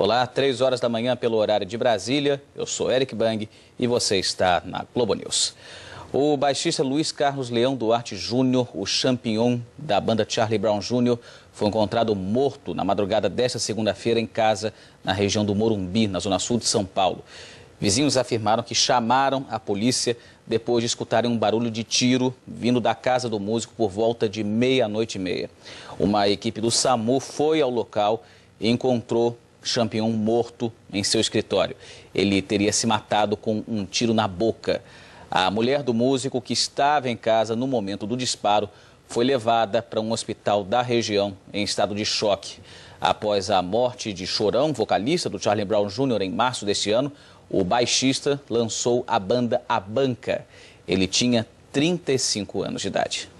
Olá, 3 horas da manhã pelo horário de Brasília. Eu sou Eric Bang e você está na Globo News. O baixista Luiz Carlos Leão Duarte Júnior, o champion da banda Charlie Brown Jr., foi encontrado morto na madrugada desta segunda-feira em casa, na região do Morumbi, na zona sul de São Paulo. Vizinhos afirmaram que chamaram a polícia depois de escutarem um barulho de tiro vindo da casa do músico por volta de meia-noite e meia. Uma equipe do SAMU foi ao local e encontrou Champion morto em seu escritório. Ele teria se matado com um tiro na boca. A mulher do músico, que estava em casa no momento do disparo, foi levada para um hospital da região em estado de choque. Após a morte de Chorão, vocalista do Charlie Brown Jr. em março deste ano, o baixista lançou a banda A Banca. Ele tinha 35 anos de idade.